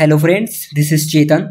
Hello friends this is Chetan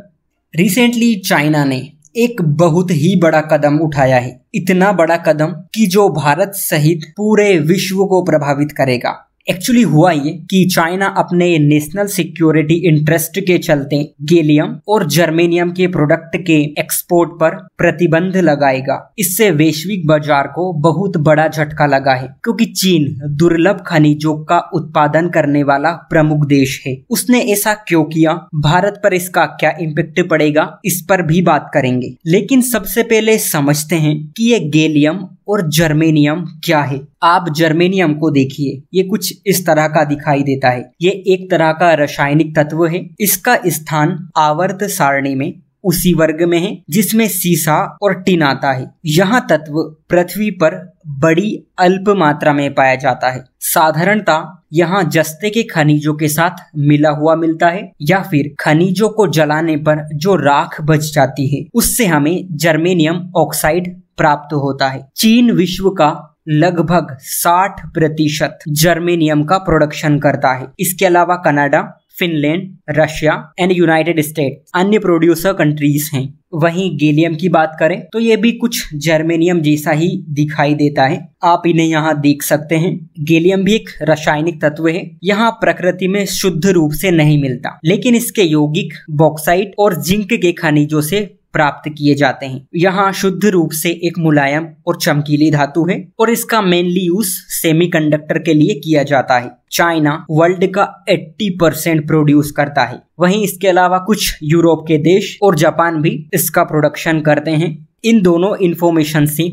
recently China ने एक बहुत ही बड़ा कदम उठाया है इतना बड़ा कदम कि जो भारत सहित पूरे विश्व को प्रभावित करेगा एक्चुअली हुआ ये कि चाइना अपने नेशनल सिक्योरिटी इंटरेस्ट के चलते गेलियम और जर्मेनियम के प्रोडक्ट के एक्सपोर्ट पर प्रतिबंध लगाएगा इससे वैश्विक बाजार को बहुत बड़ा झटका लगा है क्योंकि चीन दुर्लभ खनिजों का उत्पादन करने वाला प्रमुख देश है उसने ऐसा क्यों किया भारत पर इसका क्या इम्पेक्ट पड़ेगा इस पर भी बात करेंगे लेकिन सबसे पहले समझते हैं कि ये गेलियम और जर्मेनियम क्या है आप जर्मेनियम को देखिए ये कुछ इस तरह का दिखाई देता है ये एक तरह का रासायनिक तत्व है इसका स्थान आवर्त सारणी में उसी वर्ग में है जिसमें सीसा और टिन आता है यह तत्व पृथ्वी पर बड़ी अल्प मात्रा में पाया जाता है साधारणता यहाँ जस्ते के खनिजों के साथ मिला हुआ मिलता है या फिर खनिजों को जलाने पर जो राख बच जाती है उससे हमें जर्मेनियम ऑक्साइड प्राप्त होता है चीन विश्व का लगभग 60 प्रतिशत जर्मेनियम का प्रोडक्शन करता है इसके अलावा Canada Finland Russia and United State अन्य प्रोड्यूसर कंट्रीज हैं वहीं गेलियम की बात करें तो ये भी कुछ जर्मेनियम जैसा ही दिखाई देता है आप इन्हें यहाँ देख सकते हैं गेलियम भी एक रासायनिक तत्व है यहाँ प्रकृति में शुद्ध रूप से नहीं मिलता लेकिन इसके यौगिक बॉक्साइट और जिंक के खनिजों से प्राप्त किए जाते हैं यहाँ शुद्ध रूप से एक मुलायम और चमकीली धातु है और इसका मेनली यूज सेमीकंडक्टर के लिए किया जाता है चाइना वर्ल्ड का 80 परसेंट प्रोड्यूस करता है वहीं इसके अलावा कुछ यूरोप के देश और जापान भी इसका प्रोडक्शन करते हैं इन दोनों इन्फॉर्मेशन से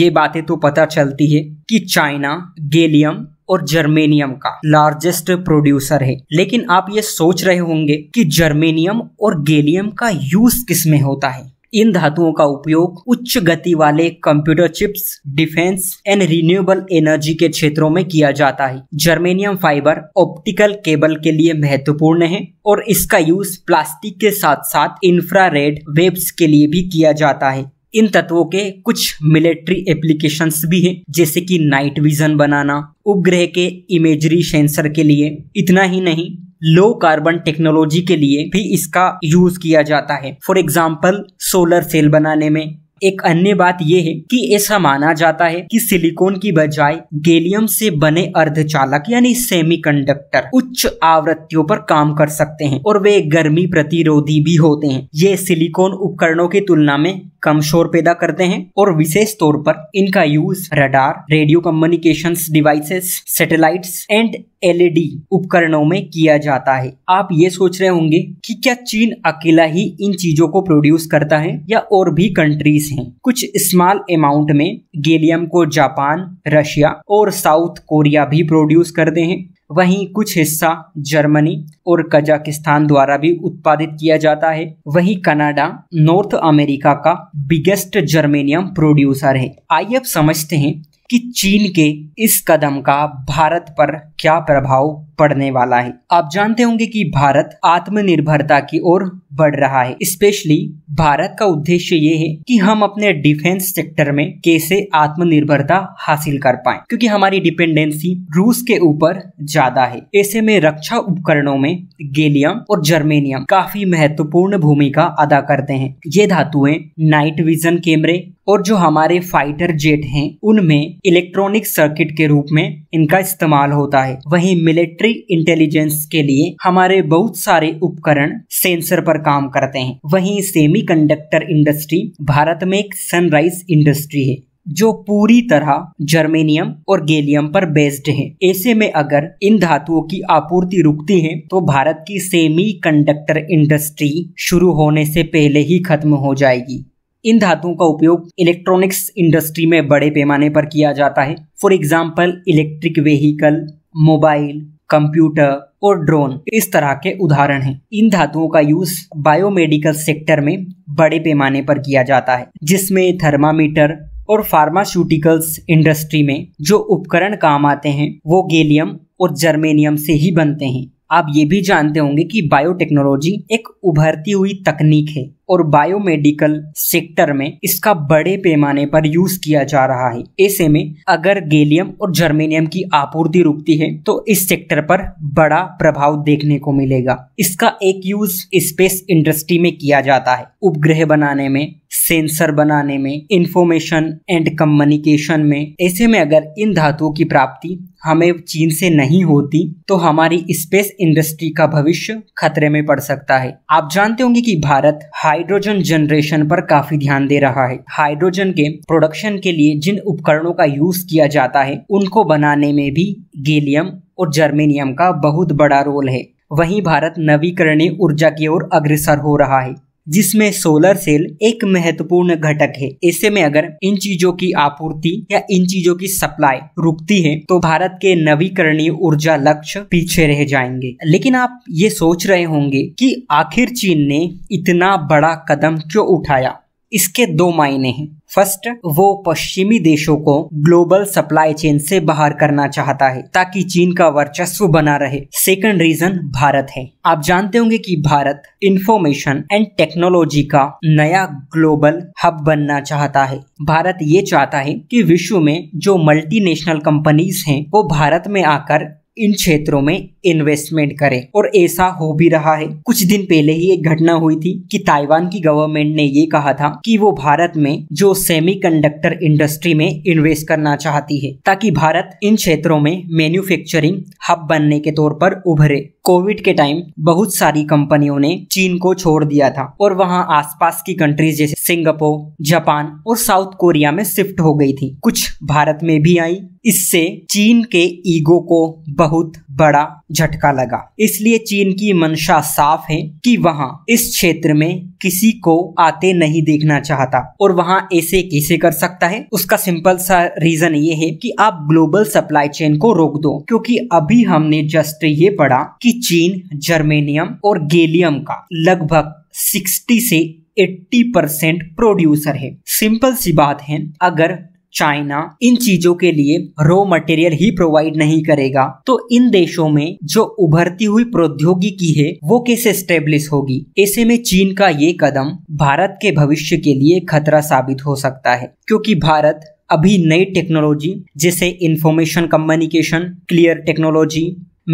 ये बातें तो पता चलती है कि चाइना गेलियम और जर्मेनियम का लार्जेस्ट प्रोड्यूसर है लेकिन आप ये सोच रहे होंगे कि जर्मेनियम और गेलियम का यूज किस में होता है इन धातुओं का उपयोग उच्च गति वाले computer chips defence and renewable energy के क्षेत्रों में किया जाता है जर्मेनियम फाइबर ऑप्टिकल केबल के लिए महत्वपूर्ण है और इसका यूज प्लास्टिक के साथ साथ इंफ्रारेड वेब्स के लिए भी किया जाता है इन तत्वों के कुछ मिलिट्री एप्लीकेशंस भी हैं जैसे कि नाइट विजन बनाना उपग्रह के इमेजरी सेंसर के लिए इतना ही नहीं लो कार्बन टेक्नोलॉजी के लिए भी इसका यूज किया जाता है फॉर एग्जाम्पल सोलर सेल बनाने में एक अन्य बात यह है कि ऐसा माना जाता है कि सिलिकॉन की बजाय गैलियम से बने अर्धचालक यानी सेमीकंडक्टर उच्च आवृत्तियों पर काम कर सकते हैं और वे गर्मी प्रतिरोधी भी होते हैं ये सिलिकॉन उपकरणों की तुलना में कम शोर पैदा करते हैं और विशेष तौर पर इनका use radar radio communication devices satellites and LED e उपकरणों में किया जाता है आप ये सोच रहे होंगे कि क्या चीन अकेला ही इन चीजों को प्रोड्यूस करता है या और भी कंट्रीज हैं कुछ स्मॉल अमाउंट में गेलियम को जापान रशिया और साउथ कोरिया भी प्रोड्यूस करते हैं वहीं कुछ हिस्सा जर्मनी और कजाकिस्तान द्वारा भी उत्पादित किया जाता है वहीं कनाडा नॉर्थ अमेरिका का बिगेस्ट जर्मेनियम प्रोड्यूसर है आइए अब समझते हैं कि चीन के इस कदम का भारत पर क्या प्रभाव पड़ने वाला है आप जानते होंगे कि भारत आत्मनिर्भरता की ओर बढ़ रहा है स्पेशली भारत का उद्देश्य ये है कि हम अपने डिफेंस सेक्टर में कैसे आत्मनिर्भरता हासिल कर पाए क्योंकि हमारी डिपेंडेंसी रूस के ऊपर ज्यादा है ऐसे में रक्षा उपकरणों में गेलियम और जर्मेनियम काफी महत्वपूर्ण भूमिका अदा करते हैं ये धातुएं नाइट विजन कैमरे और जो हमारे फाइटर जेट हैं उनमें इलेक्ट्रॉनिक सर्किट के रूप में इनका इस्तेमाल होता है वहीं मिलिट्री मिलिट्री इंटेलिजेंस के लिए हमारे बहुत सारे उपकरण सेंसर पर काम करते हैं वहीं सेमीकंडक्टर इंडस्ट्री भारत में एक सनराइज इंडस्ट्री है जो पूरी तरह जर्मेनियम और गैलियम पर बेस्ड है ऐसे में अगर इन धातुओं की आपूर्ति रुकती है तो भारत की सेमी कंडक्टर इंडस्ट्री शुरू होने से पहले ही खत्म हो जाएगी इन धातुओं का उपयोग इलेक्ट्रॉनिक्स इंडस्ट्री में बड़े पैमाने पर किया जाता है for example electric vehicle mobile computer और ड्रोन इस तरह के उदाहरण हैं। इन धातुओं का यूज बायोमेडिकल सेक्टर में बड़े पैमाने पर किया जाता है जिसमें थर्मामीटर और फार्मास्यूटिकल्स इंडस्ट्री में जो उपकरण काम आते हैं वो गेलियम और जर्मेनियम से ही बनते हैं आप ये भी जानते होंगे कि बायोटेक्नोलॉजी एक उभरती हुई तकनीक है और बायोमेडिकल सेक्टर में इसका बड़े पैमाने पर यूज किया जा रहा है ऐसे में अगर गैलियम और जर्मेनियम की आपूर्ति रुकती है तो इस सेक्टर पर बड़ा प्रभाव देखने को मिलेगा इसका एक यूज स्पेस इंडस्ट्री में किया जाता है उपग्रह बनाने में सेंसर बनाने में इंफॉर्मेशन एंड कम्युनिकेशन में ऐसे में अगर इन धातुओं की प्राप्ति हमें चीन से नहीं होती तो हमारी स्पेस इंडस्ट्री का भविष्य खतरे में पड़ सकता है आप जानते होंगे कि भारत हाइड्रोजन जनरेशन पर काफी ध्यान दे रहा है हाइड्रोजन के प्रोडक्शन के लिए जिन उपकरणों का यूज किया जाता है उनको बनाने में भी गेलियम और जर्मेनियम का बहुत बड़ा रोल है वहीं भारत नवीकरणीय ऊर्जा की ओर अग्रसर हो रहा है जिसमें सोलर सेल एक महत्वपूर्ण घटक है ऐसे में अगर इन चीजों की आपूर्ति या इन चीजों की सप्लाई रुकती है तो भारत के नवीकरणीय ऊर्जा लक्ष्य पीछे रह जाएंगे लेकिन आप ये सोच रहे होंगे कि आखिर चीन ने इतना बड़ा कदम क्यों उठाया इसके दो मायने हैं फर्स्ट वो पश्चिमी देशों को ग्लोबल सप्लाई चेन से बाहर करना चाहता है ताकि चीन का वर्चस्व बना रहे सेकंड रीजन भारत है आप जानते होंगे कि भारत इंफॉर्मेशन एंड टेक्नोलॉजी का नया ग्लोबल हब बनना चाहता है भारत ये चाहता है कि विश्व में जो मल्टीनेशनल कंपनीज हैं वो भारत में आकर इन क्षेत्रों में इन्वेस्टमेंट करें और ऐसा हो भी रहा है कुछ दिन पहले ही एक घटना हुई थी कि ताइवान की गवर्नमेंट ने ये कहा था कि वो भारत में जो सेमीकंडक्टर इंडस्ट्री में इन्वेस्ट करना चाहती है ताकि भारत इन क्षेत्रों में मैन्युफैक्चरिंग हब बनने के तौर पर उभरे कोविड के टाइम बहुत सारी कंपनियों ने चीन को छोड़ दिया था और वहाँ आसपास की कंट्रीज जैसे सिंगापुर जापान और साउथ कोरिया में शिफ्ट हो गई थी कुछ भारत में भी आई इससे चीन के ईगो को बहुत बड़ा झटका लगा इसलिए चीन की मंशा साफ है कि वहाँ इस क्षेत्र में किसी को आते नहीं देखना चाहता और वहाँ ऐसे कैसे कर सकता है उसका सिंपल सा रीजन ये है कि आप ग्लोबल सप्लाई चेन को रोक दो क्योंकि अभी हमने जस्ट ये पढ़ा कि चीन जर्मेनियम और गेलियम का लगभग 60 से 80 परसेंट प्रोड्यूसर है सिंपल सी बात है अगर चाइना इन चीजों के लिए रॉ मटेरियल ही प्रोवाइड नहीं करेगा तो इन देशों में जो उभरती हुई प्रौद्योगिकी है वो कैसे स्टेब्लिश होगी ऐसे में चीन का ये कदम भारत के भविष्य के लिए खतरा साबित हो सकता है क्योंकि भारत अभी नई टेक्नोलॉजी जैसे information communication clear technology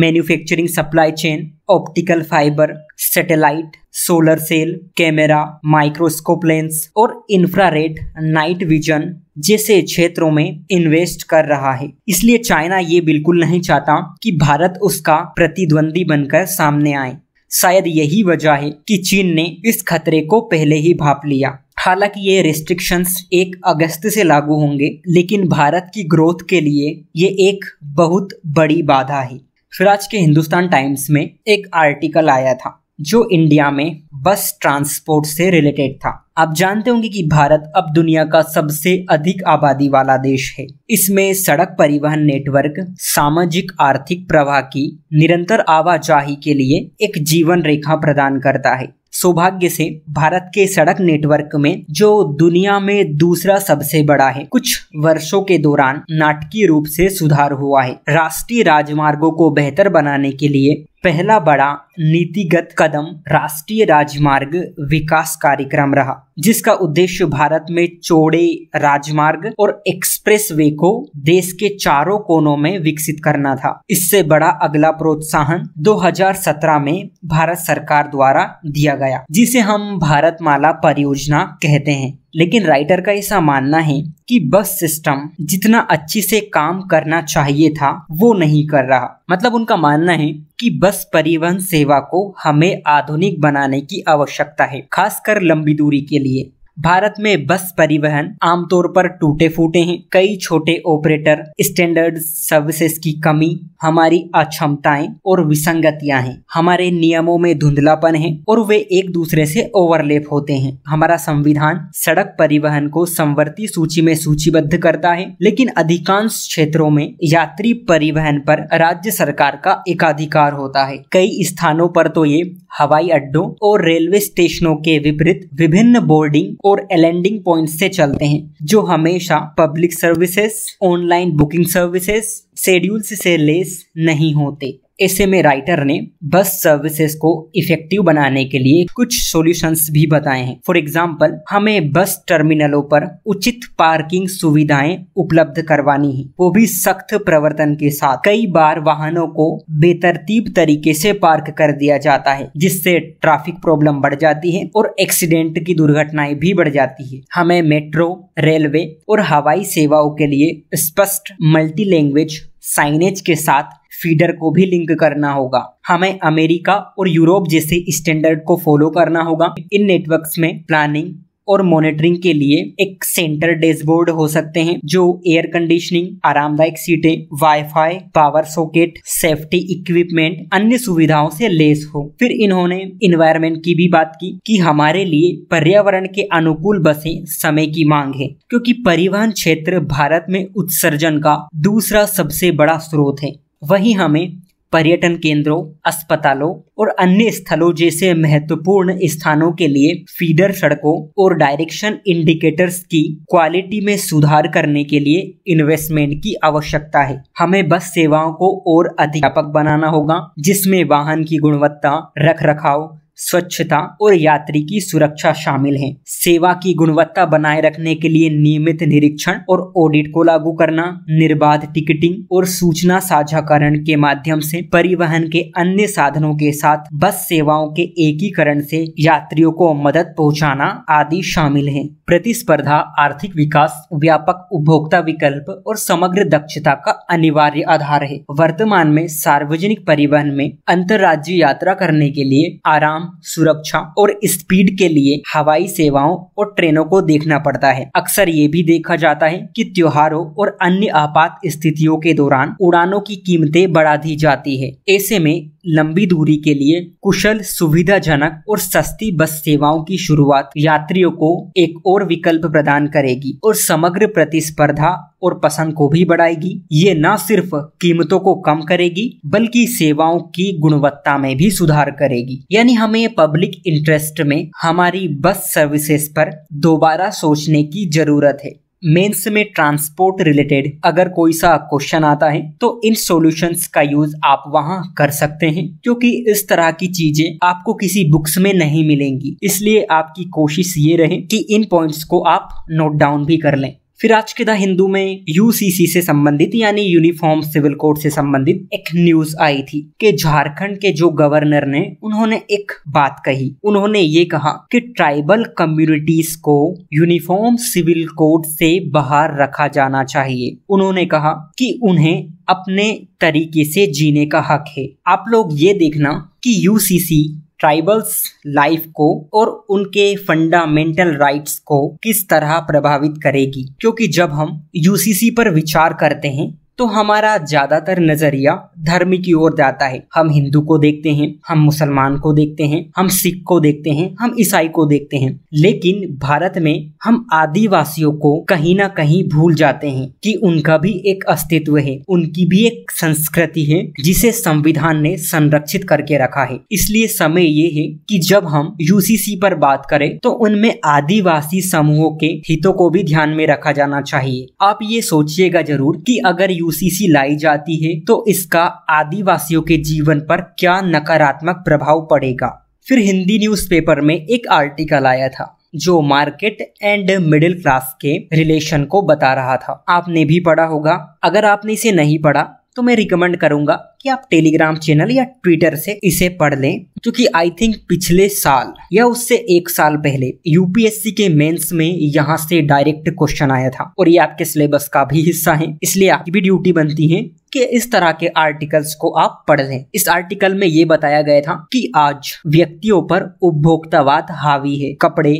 manufacturing supply chain optical fibre satellite solar cell camera microscope lens और इंफ्रारेड नाइट विजन जैसे क्षेत्रों में इन्वेस्ट कर रहा है इसलिए चाइना ये बिल्कुल नहीं चाहता कि भारत उसका प्रतिद्वंदी बनकर सामने आए शायद यही वजह है कि चीन ने इस खतरे को पहले ही भाप लिया हालांकि ये रिस्ट्रिक्शंस एक अगस्त से लागू होंगे लेकिन भारत की ग्रोथ के लिए ये एक बहुत बड़ी बाधा है फिर आज के हिंदुस्तान टाइम्स में एक आर्टिकल आया था जो इंडिया में बस ट्रांसपोर्ट से रिलेटेड था आप जानते होंगे कि भारत अब दुनिया का सबसे अधिक आबादी वाला देश है इसमें सड़क परिवहन नेटवर्क सामाजिक आर्थिक प्रवाह की निरंतर आवाजाही के लिए एक जीवन रेखा प्रदान करता है सौभाग्य से भारत के सड़क नेटवर्क में जो दुनिया में दूसरा सबसे बड़ा है कुछ वर्षों के दौरान नाटकीय रूप से सुधार हुआ है राष्ट्रीय राजमार्गों को बेहतर बनाने के लिए पहला बड़ा नीतिगत कदम राष्ट्रीय राजमार्ग विकास कार्यक्रम रहा जिसका उद्देश्य भारत में चौड़े राजमार्ग और एक्सप्रेस वे को देश के चारों कोनों में विकसित करना था इससे बड़ा अगला प्रोत्साहन 2017 में भारत सरकार द्वारा दिया गया जिसे हम भारत माला परियोजना कहते हैं लेकिन राइटर का ऐसा मानना है कि बस सिस्टम जितना अच्छे से काम करना चाहिए था वो नहीं कर रहा मतलब उनका मानना है कि बस परिवहन सेवा को हमें आधुनिक बनाने की आवश्यकता है खासकर लंबी दूरी के लिए भारत में बस परिवहन आमतौर पर टूटे फूटे हैं कई छोटे ऑपरेटर स्टैंडर्ड सर्विसेज की कमी हमारी अक्षमताएं और विसंगतियां हैं हमारे नियमों में धुंधलापन है और वे एक दूसरे से ओवरलेप होते हैं हमारा संविधान सड़क परिवहन को संवर्ती सूची में सूचीबद्ध करता है लेकिन अधिकांश क्षेत्रों में यात्री परिवहन पर राज्य सरकार का एकाधिकार होता है कई स्थानों पर तो ये हवाई अड्डों और रेलवे स्टेशनों के विपरीत विभिन्न बोर्डिंग और एलेंडिंग पॉइंट से चलते हैं जो हमेशा public services online booking services schedules से लेस नहीं होते ऐसे में राइटर ने बस सर्विसेज को इफेक्टिव बनाने के लिए कुछ सॉल्यूशंस भी बताए हैं फॉर एग्जाम्पल हमें बस टर्मिनलों पर उचित पार्किंग सुविधाएं उपलब्ध करवानी है वो भी सख्त प्रवर्तन के साथ कई बार वाहनों को बेतरतीब तरीके से पार्क कर दिया जाता है जिससे ट्रैफिक प्रॉब्लम बढ़ जाती है और एक्सीडेंट की दुर्घटनाएं भी बढ़ जाती है हमें मेट्रो रेलवे और हवाई सेवाओं के लिए स्पष्ट मल्टी लैंग्वेज साइनेज के साथ फीडर को भी लिंक करना होगा हमें अमेरिका और यूरोप जैसे स्टैंडर्ड को फॉलो करना होगा इन नेटवर्क्स में प्लानिंग और मॉनिटरिंग के लिए एक सेंटर डैशबोर्ड हो सकते हैं जो एयर कंडीशनिंग आरामदायक सीटें WiFi power socket safety equipment अन्य सुविधाओं से लेस हो फिर इन्होंने इन्वायरमेंट की भी बात की कि हमारे लिए पर्यावरण के अनुकूल बसें समय की मांग है क्योंकि परिवहन क्षेत्र भारत में उत्सर्जन का दूसरा सबसे बड़ा स्रोत है वहीं हमें पर्यटन केंद्रों अस्पतालों और अन्य स्थलों जैसे महत्वपूर्ण स्थानों के लिए फीडर सड़कों और डायरेक्शन इंडिकेटर्स की क्वालिटी में सुधार करने के लिए इन्वेस्टमेंट की आवश्यकता है हमें बस सेवाओं को और अधिक व्यापक बनाना होगा जिसमें वाहन की गुणवत्ता रख रखाव स्वच्छता और यात्री की सुरक्षा शामिल है सेवा की गुणवत्ता बनाए रखने के लिए नियमित निरीक्षण और ऑडिट को लागू करना निर्बाध टिकटिंग और सूचना साझाकरण के माध्यम से परिवहन के अन्य साधनों के साथ बस सेवाओं के एकीकरण से यात्रियों को मदद पहुंचाना आदि शामिल है प्रतिस्पर्धा आर्थिक विकास व्यापक उपभोक्ता विकल्प और समग्र दक्षता का अनिवार्य आधार है वर्तमान में सार्वजनिक परिवहन में अंतर यात्रा करने के लिए आराम सुरक्षा और स्पीड के लिए हवाई सेवाओं और ट्रेनों को देखना पड़ता है अक्सर ये भी देखा जाता है कि त्योहारों और अन्य आपात स्थितियों के दौरान उड़ानों की कीमतें बढ़ा दी जाती है ऐसे में लंबी दूरी के लिए कुशल सुविधाजनक और सस्ती बस सेवाओं की शुरुआत यात्रियों को एक और विकल्प प्रदान करेगी और समग्र प्रतिस्पर्धा और पसंद को भी बढ़ाएगी ये न सिर्फ कीमतों को कम करेगी बल्कि सेवाओं की गुणवत्ता में भी सुधार करेगी यानी हमें पब्लिक इंटरेस्ट में हमारी बस सर्विसेज पर दोबारा सोचने की जरूरत है मेंस में ट्रांसपोर्ट रिलेटेड अगर कोई सा क्वेश्चन आता है तो इन सॉल्यूशंस का यूज आप वहां कर सकते हैं क्योंकि इस तरह की चीजें आपको किसी बुक्स में नहीं मिलेंगी इसलिए आपकी कोशिश ये रहे कि इन पॉइंट्स को आप नोट डाउन भी कर लें फिर आज के द हिंदू में यूसीसी से संबंधित यानी यूनिफॉर्म सिविल कोड से संबंधित एक न्यूज आई थी कि झारखंड के जो गवर्नर ने उन्होंने एक बात कही उन्होंने ये कहा कि ट्राइबल कम्युनिटीज को यूनिफॉर्म सिविल कोड से बाहर रखा जाना चाहिए उन्होंने कहा कि उन्हें अपने तरीके से जीने का हक है आप लोग ये देखना कि यूसीसी ट्राइबल्स लाइफ को और उनके फंडामेंटल राइट्स को किस तरह प्रभावित करेगी क्योंकि जब हम यूसीसी पर विचार करते हैं तो हमारा ज्यादातर नजरिया धर्म की ओर जाता है हम हिंदू को देखते हैं हम मुसलमान को देखते हैं हम सिख को देखते हैं हम ईसाई को देखते हैं लेकिन भारत में हम आदिवासियों को कहीं ना कहीं भूल जाते हैं कि उनका भी एक अस्तित्व है उनकी भी एक संस्कृति है जिसे संविधान ने संरक्षित करके रखा है इसलिए समय ये है कि जब हम यूसीसी पर बात करें तो उनमें आदिवासी समूहों के हितों को भी ध्यान में रखा जाना चाहिए आप ये सोचिएगा जरूर कि अगर यू सी लाई जाती है तो इसका आदिवासियों के जीवन पर क्या नकारात्मक प्रभाव पड़ेगा फिर हिंदी न्यूज़पेपर में एक आर्टिकल आया था जो मार्केट एंड मिडिल क्लास के रिलेशन को बता रहा था आपने भी पढ़ा होगा अगर आपने इसे नहीं पढ़ा तो मैं रिकमेंड करूंगा कि आप टेलीग्राम चैनल या ट्विटर से इसे पढ़ लें क्योंकि आई थिंक पिछले साल या उससे एक साल पहले यूपीएससी के मेंस में यहाँ से डायरेक्ट क्वेश्चन आया था और ये आपके सिलेबस का भी हिस्सा है इसलिए आपकी भी ड्यूटी बनती है कि इस तरह के आर्टिकल्स को आप पढ़ लें इस आर्टिकल में ये बताया गया था कि आज व्यक्तियों पर उपभोक्तावाद हावी है कपड़े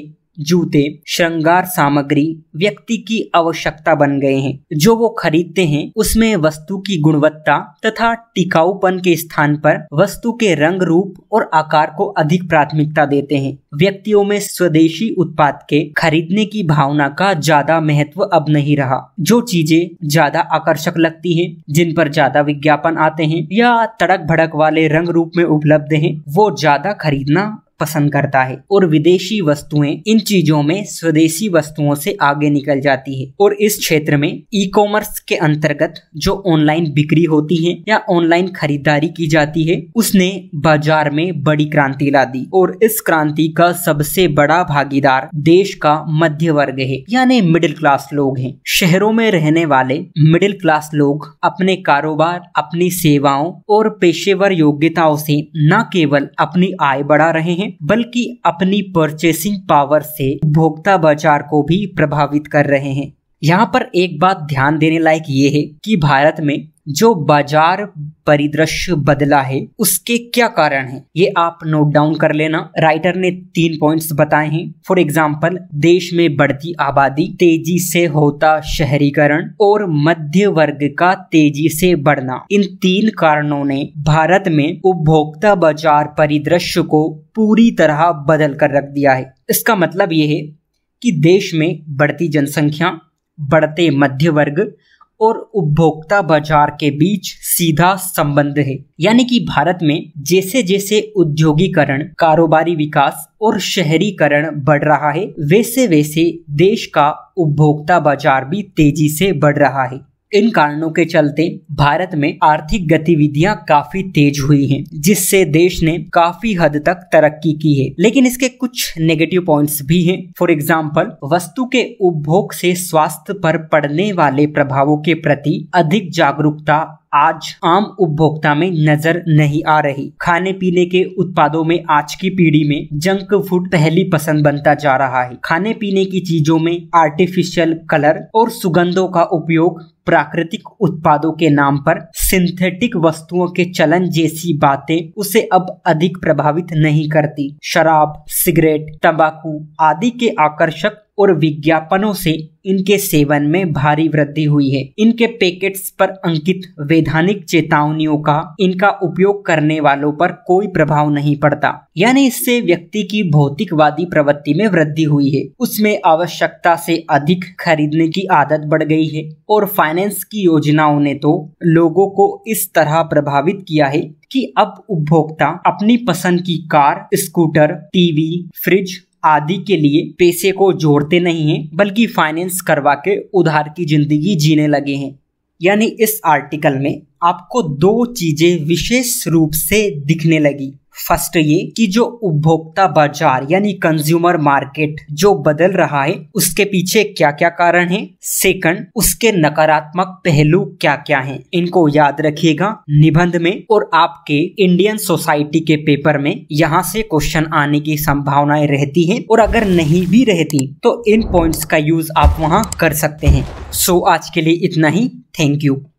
जूते श्रृंगार सामग्री व्यक्ति की आवश्यकता बन गए हैं जो वो खरीदते हैं उसमें वस्तु की गुणवत्ता तथा टिकाऊपन के स्थान पर वस्तु के रंग रूप और आकार को अधिक प्राथमिकता देते हैं व्यक्तियों में स्वदेशी उत्पाद के खरीदने की भावना का ज्यादा महत्व अब नहीं रहा जो चीजें ज्यादा आकर्षक लगती है जिन पर ज्यादा विज्ञापन आते हैं या तड़क भड़क वाले रंग रूप में उपलब्ध है वो ज्यादा खरीदना पसंद करता है और विदेशी वस्तुएं इन चीजों में स्वदेशी वस्तुओं से आगे निकल जाती है और इस क्षेत्र में ई कॉमर्स के अंतर्गत जो ऑनलाइन बिक्री होती है या ऑनलाइन खरीदारी की जाती है उसने बाजार में बड़ी क्रांति ला दी और इस क्रांति का सबसे बड़ा भागीदार देश का मध्य वर्ग है यानी मिडिल क्लास लोग हैं शहरों में रहने वाले मिडिल क्लास लोग अपने कारोबार अपनी सेवाओं और पेशेवर योग्यताओं से न केवल अपनी आय बढ़ा रहे हैं बल्कि अपनी परचेसिंग पावर से उपभोक्ता बाजार को भी प्रभावित कर रहे हैं यहाँ पर एक बात ध्यान देने लायक ये है कि भारत में जो बाजार परिदृश्य बदला है उसके क्या कारण है ये आप नोट डाउन कर लेना राइटर ने तीन पॉइंट्स बताए हैं फॉर एग्जाम्पल देश में बढ़ती आबादी तेजी से होता शहरीकरण और मध्य वर्ग का तेजी से बढ़ना इन तीन कारणों ने भारत में उपभोक्ता बाजार परिदृश्य को पूरी तरह बदल कर रख दिया है इसका मतलब ये है कि देश में बढ़ती जनसंख्या बढ़ते मध्य वर्ग और उपभोक्ता बाजार के बीच सीधा संबंध है यानी कि भारत में जैसे जैसे उद्योगीकरण कारोबारी विकास और शहरीकरण बढ़ रहा है वैसे वैसे देश का उपभोक्ता बाजार भी तेजी से बढ़ रहा है इन कारणों के चलते भारत में आर्थिक गतिविधियां काफी तेज हुई हैं, जिससे देश ने काफी हद तक तरक्की की है लेकिन इसके कुछ नेगेटिव पॉइंट्स भी हैं। फॉर एग्जाम्पल वस्तु के उपभोग से स्वास्थ्य पर पड़ने वाले प्रभावों के प्रति अधिक जागरूकता आज आम उपभोक्ता में नजर नहीं आ रही खाने पीने के उत्पादों में आज की पीढ़ी में जंक फूड पहली पसंद बनता जा रहा है खाने पीने की चीजों में आर्टिफिशियल कलर और सुगंधों का उपयोग प्राकृतिक उत्पादों के नाम पर सिंथेटिक वस्तुओं के चलन जैसी बातें उसे अब अधिक प्रभावित नहीं करती शराब सिगरेट तंबाकू आदि के आकर्षक और विज्ञापनों से इनके सेवन में भारी वृद्धि हुई है इनके पैकेट्स पर अंकित वैधानिक चेतावनियों का इनका उपयोग करने वालों पर कोई प्रभाव नहीं पड़ता यानी इससे व्यक्ति की भौतिकवादी प्रवृत्ति में वृद्धि हुई है उसमें आवश्यकता से अधिक खरीदने की आदत बढ़ गई है और फाइनेंस की योजनाओं ने तो लोगों को इस तरह प्रभावित किया है कि अब उपभोक्ता अपनी पसंद की कार स्कूटर टीवी फ्रिज आदि के लिए पैसे को जोड़ते नहीं हैं बल्कि फाइनेंस करवा के उधार की जिंदगी जीने लगे हैं यानी इस आर्टिकल में आपको दो चीजें विशेष रूप से दिखने लगी फर्स्ट ये कि जो उपभोक्ता बाजार यानी कंज्यूमर मार्केट जो बदल रहा है उसके पीछे क्या क्या कारण है सेकंड उसके नकारात्मक पहलू क्या क्या हैं इनको याद रखिएगा निबंध में और आपके इंडियन सोसाइटी के पेपर में यहाँ से क्वेश्चन आने की संभावनाएं रहती है और अगर नहीं भी रहती तो इन पॉइंट्स का यूज आप वहाँ कर सकते हैं सो so, आज के लिए इतना ही थैंक यू